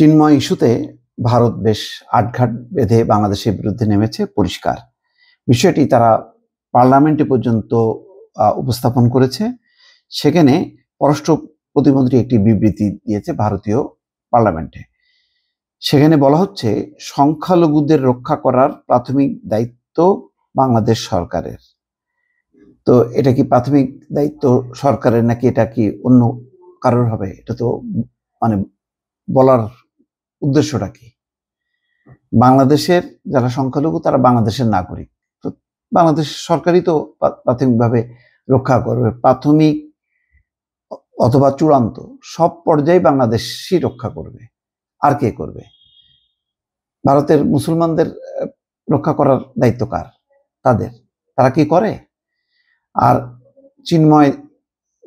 চিন্ময় ইস্যুতে ভারত বেশ আটঘাট বেঁধে বাংলাদেশের বিরুদ্ধে নেমেছে পরিষ্কার বিষয়টি তারা পার্লামেন্টে পর্যন্ত উপস্থাপন করেছে সেখানে পররাষ্ট্র প্রতিমন্ত্রী একটি বিবৃতি দিয়েছে ভারতীয় পার্লামেন্টে সেখানে বলা হচ্ছে সংখ্যালঘুদের রক্ষা করার প্রাথমিক দায়িত্ব বাংলাদেশ সরকারের তো এটা কি প্রাথমিক দায়িত্ব সরকারের নাকি এটা কি অন্য কারোর হবে এটা তো মানে বলার উদ্দেশ্যটা কি বাংলাদেশের যারা সংখ্যালঘু তারা বাংলাদেশের নাগরিক তো বাংলাদেশ সরকারই তো প্রাথমিকভাবে রক্ষা করবে প্রাথমিক অথবা চূড়ান্ত সব পর্যায়ে বাংলাদেশই রক্ষা করবে আর কে করবে ভারতের মুসলমানদের রক্ষা করার দায়িত্ব কার তাদের তারা কি করে আর চিন্ময়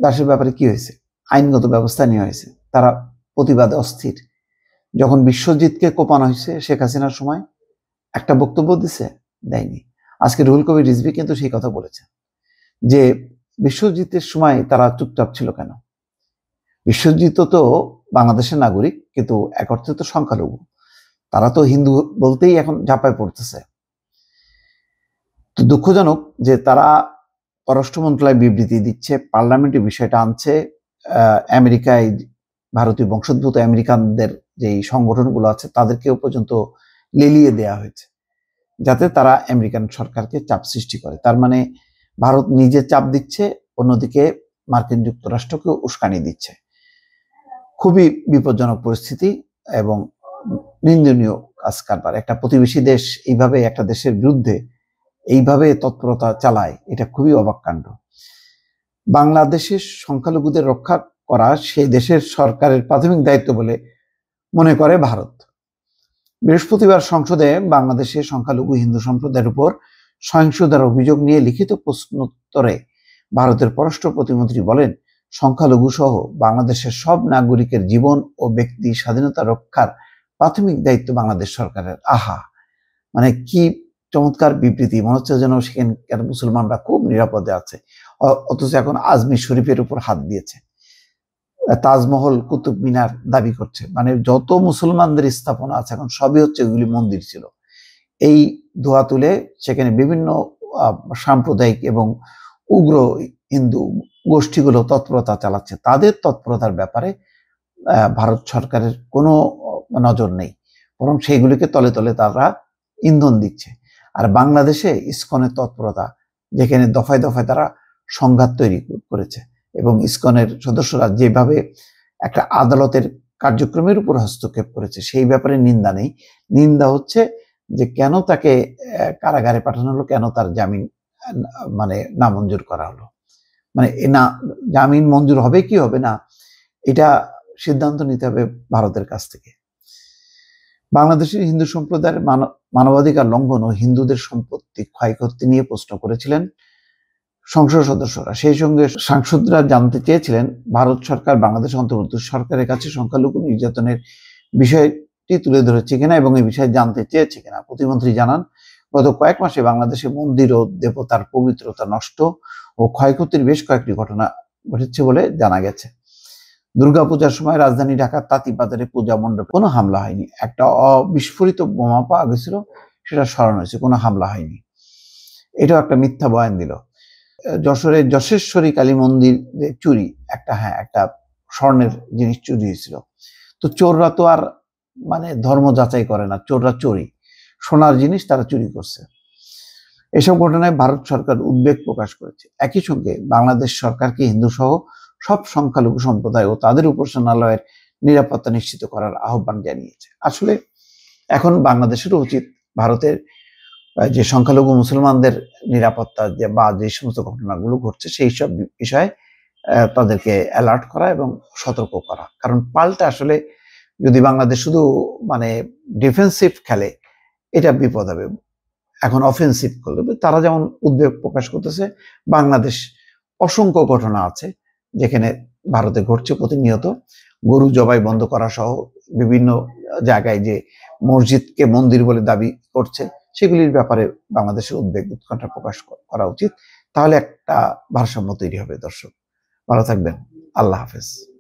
দাসের ব্যাপারে কি হয়েছে আইনগত ব্যবস্থা নেওয়া হয়েছে তারা প্রতিবাদে অস্থির যখন বিশ্বজিৎকে কোপানো হয়েছে শেখ হাসিনার সময় একটা বক্তব্য দিছে দেয়নি আজকে রুহুল কবির রিজবি কিন্তু সেই কথা বলেছে যে বিশ্বজিতের সময় তারা চুপচাপ ছিল কেন বিশ্বজিৎ তো বাংলাদেশের নাগরিক কিন্তু এক অর্থে তো সংখ্যালঘু তারা তো হিন্দু বলতেই এখন ঝাঁপায় পড়তেছে তো দুঃখজনক যে তারা পররাষ্ট্র মন্ত্রণালয় বিবৃতি দিচ্ছে পার্লামেন্টে বিষয়টা আনছে আমেরিকায় ভারতীয় বংশোদ্ভূত আমেরিকানদের যেই সংগঠনগুলো আছে তাদেরকেও পর্যন্ত লেলিয়ে দেয়া হয়েছে যাতে তারা আমেরিকান সরকারকে চাপ সৃষ্টি করে তার মানে ভারত নিজে চাপ দিচ্ছে অন্যদিকে মার্কিন যুক্তরাষ্ট্রকেও উস্কানি দিচ্ছে খুবই বিপজ্জনক পরিস্থিতি এবং নিন্দনীয় কাজ কারবার একটা প্রতিবেশী দেশ এইভাবে একটা দেশের বিরুদ্ধে এইভাবে তৎপরতা চালায় এটা খুবই অবাক কাণ্ড বাংলাদেশের সংখ্যালঘুদের রক্ষার করা সেই দেশের সরকারের প্রাথমিক দায়িত্ব বলে মনে করে ভারত বৃহস্পতিবার সংসদে বাংলাদেশে সংখ্যালঘু হিন্দু সম্প্রদায়ের উপর সহিংসতার অভিযোগ নিয়ে লিখিত প্রশ্নোত্তরে ভারতের পররাষ্ট্র প্রতিমন্ত্রী বলেন সংখ্যালঘু সহ বাংলাদেশের সব নাগরিকের জীবন ও ব্যক্তি স্বাধীনতা রক্ষার প্রাথমিক দায়িত্ব বাংলাদেশ সরকারের আহা মানে কি চমৎকার বিবৃতি মনে হচ্ছে যেন সেখানকার মুসলমানরা খুব নিরাপদে আছে অথচ এখন আজমির শরীফের উপর হাত দিয়েছে তাজমহল কুতুব মিনার দাবি করছে মানে যত মুসলমানদের স্থাপনা আছে এখন সবই হচ্ছে এগুলি মন্দির ছিল এই ধোয়া তুলে সেখানে বিভিন্ন সাম্প্রদায়িক এবং উগ্র হিন্দু গোষ্ঠীগুলো তৎপরতা চালাচ্ছে তাদের তৎপরতার ব্যাপারে ভারত সরকারের কোনো নজর নেই বরং সেইগুলিকে তলে তলে তারা ইন্ধন দিচ্ছে আর বাংলাদেশে ইস্কনের তৎপরতা যেখানে দফায় দফায় তারা সংঘাত তৈরি করেছে এবং ইসকনের সদস্যরা যেভাবে একটা আদালতের কার্যক্রমের উপর হস্তক্ষেপ করেছে সেই ব্যাপারে নিন্দা নেই নিন্দা হচ্ছে যে কেন তাকে কারাগারে পাঠানো হলো কেন তার জামিন মানে নামঞ্জুর করা হলো মানে না জামিন মঞ্জুর হবে কি হবে না এটা সিদ্ধান্ত নিতে হবে ভারতের কাছ থেকে বাংলাদেশের হিন্দু সম্প্রদায়ের মানবাধিকার লঙ্ঘন ও হিন্দুদের সম্পত্তি ক্ষয়ক্ষতি নিয়ে প্রশ্ন করেছিলেন সংসদ সদস্যরা সেই সঙ্গে সাংসদরা জানতে চেয়েছিলেন ভারত সরকার বাংলাদেশ অন্তর্ভুক্ত সরকারের কাছে সংখ্যালঘু নির্যাতনের বিষয়টি তুলে ধরেছে কিনা এবং এই বিষয়ে জানতে চেয়েছে কিনা প্রতিমন্ত্রী জানান গত কয়েক মাসে বাংলাদেশে মন্দির ও দেবতার পবিত্রতা নষ্ট ও ক্ষয়ক্ষতির বেশ কয়েকটি ঘটনা ঘটেছে বলে জানা গেছে দুর্গাপূজার সময় রাজধানী ঢাকার তাঁতিবাজারে পূজা মণ্ডপে কোনো হামলা হয়নি একটা অবিস্ফোরিত বোমা পাওয়া গেছিল সেটা স্মরণ হয়েছে কোনো হামলা হয়নি এটাও একটা মিথ্যা বয়ান দিল যশোরের যশেশ্বরী কালী মন্দির চুরি একটা হ্যাঁ একটা স্বর্ণের জিনিস চুরি হয়েছিল তো চোররা তো আর মানে ধর্ম যাচাই করে না চোররা চোরি সোনার জিনিস তারা চুরি করছে এসব ঘটনায় ভারত সরকার উদ্বেগ প্রকাশ করেছে একই সঙ্গে বাংলাদেশ সরকারকে হিন্দু সহ সব সংখ্যালঘু সম্প্রদায় ও তাদের উপাসনালয়ের নিরাপত্তা নিশ্চিত করার আহ্বান জানিয়েছে আসলে এখন বাংলাদেশেরও উচিত ভারতের যে সংখ্যালঘু মুসলমানদের নিরাপত্তা যে বা যে সমস্ত ঘটনাগুলো ঘটছে সেই সব বিষয়ে তাদেরকে অ্যালার্ট করা এবং সতর্ক করা কারণ পাল্টা আসলে যদি বাংলাদেশ শুধু মানে ডিফেন্সিভ খেলে এটা বিপদ হবে এখন অফেন্সিভ করবে তারা যেমন উদ্বেগ প্রকাশ করতেছে বাংলাদেশ অসংখ্য ঘটনা আছে যেখানে ভারতে ঘটছে প্রতিনিয়ত গরু জবাই বন্ধ করা সহ বিভিন্ন জায়গায় যে মসজিদকে মন্দির বলে দাবি করছে সেগুলির ব্যাপারে বাংলাদেশের উদ্বেগ উৎকণ্ঠা প্রকাশ করা উচিত তাহলে একটা ভারসাম্য তৈরি হবে দর্শক ভালো থাকবেন আল্লাহ হাফেজ